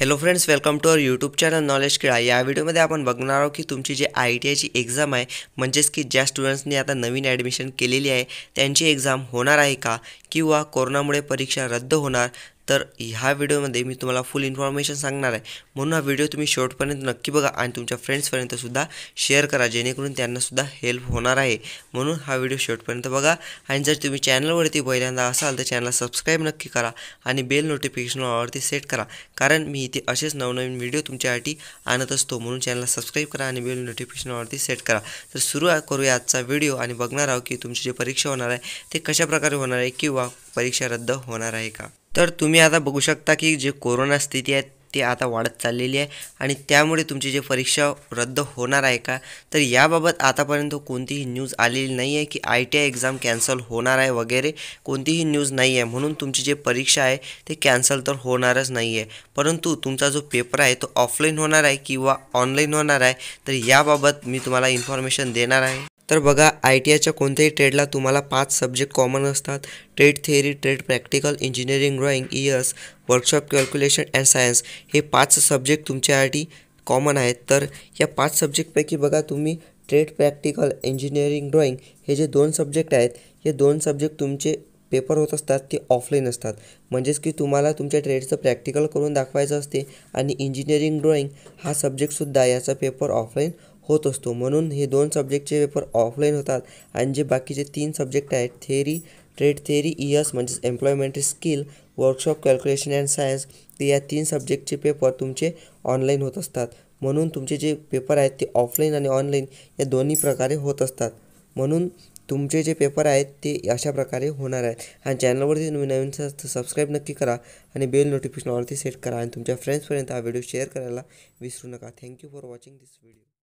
hello friends welcome to our YouTube channel knowledge खेळा या video में बघणार आहोत कि तुम्हें जी आय टी आयची एक्झाम आहे म्हणजेच की ज्या स्टुडंट्सनी आता नवीन ऐडमिशन के आहे त्यांची एक्झाम होणार आहे का कि कोरोना परीक्षा रद्द होना तर ह्या व्हिडिओमध्ये मी तुम्हाला फुल इन्फॉर्मेशन सांगणार आहे म्हणून हा वीडियो तुम्हें शेवटपर्यंत नक्की बगा तुम्हार फ्रेंड्सपर्यंत सुधा शेयर करा जेणेकरून त्यांनासुद्धा हेल्प होणार है मनु हा व्हिडिओ शॉर्टपर्यंत बगा जर तुम्हें चैनल पहिल्यांदा असाल तर चॅनलला सबस्क्राईब नक्की करा आणि बेल नोटिफिकेशनवरती सेट करा कारण मी इतने असेच नवनवीन वीडियो तुमच्यासाठी मनु चैनल सब्सक्राइब करा आणि बेल नोटिफिकेशनवरती सेट करा तो सुरू करूया आजचा व्हिडिओ आणि बघणार आहोत कि तुम्हें जी परीक्षा होणार आहे ते कशाप्रकारे होणार आहे किंवा परीक्षा रद्द होना है का तर तुम्ही आता बघू शकता की जे कोरोना स्थिती आहे ती आता वाढत चाललेली आहे आणि त्यामुळे तुमची जे परीक्षा रद्द होणार आहे का तर याबाबत आतापर्यंत कोणतीही न्यूज आलेली नाही आहे की I T I exam cancel होणार आहे वगैरे कोणतीही न्यूज नाही आहे म्हणून तुमची जी परीक्षा आहे ते कॅन्सल तर होणारच नाही आहे परंतु तुमचा जो पेपर आहे तो ऑफलाईन होणार आहे किंवा ऑनलाईन होणार आहे तर याबाबत मी तुम्हाला इन्फॉर्मेशन देणार आहे तर बघा आय टी आयच्या कोणत्याही ट्रेडला तुम्हाला पाच सब्जेक्ट कॉमन असतात trade theory trade practical engineering drawing इयर्स वर्कशॉप कॅल्क्युलेशन अँड सायन्स हे पाच सब्जेक्ट तुमच्यासाठी कॉमन आहेत तर या पाच सब्जेक्टपैकी बघा तुम्ही ट्रेड प्रॅक्टिकल इंजिनिअरिंग ड्रॉइंग हे जे दोन सब्जेक्ट आहेत हे दोन सब्जेक्ट तुमचे पेपर होत असतात ते ऑफलाईन असतात म्हणजेच की तुम्हाला तुमच्या ट्रेडचं प्रॅक्टिकल करून दाखवायचं असते आणि इंजिनिअरिंग ड्रॉइंग हा सब्जेक्टसुद्धा याचा पेपर ऑफलाईन होत असतो म्हणून हे दोन सब्जेक्टचे पेपर ऑफलाईन होतात आणि जे बाकीचे तीन सब्जेक्ट आहेत थेरी ट्रेड थेरी इयर्स म्हणजेच employability skill workshop calculation and science ते या तीन सब्जेक्टचे पेपर तुमचे ऑनलाईन होत असतात म्हणून तुमचे जे पेपर आहेत ते ऑफलाईन आणि ऑनलाईन या दोन्ही प्रकारे होत असतात म्हणून तुमचे जे पेपर आहेत ते अशा प्रकारे होणार आहेत आणि चॅनलवरती तुम्ही नवीन तर सबस्क्राईब नक्की करा आणि बेल नोटिफिकेशन ऑलरेडी सेट करा आणि तुमच्या फ्रेंड्सपर्यंत हा व्हिडिओ शेअर करायला विसरू नका thank you for watching this video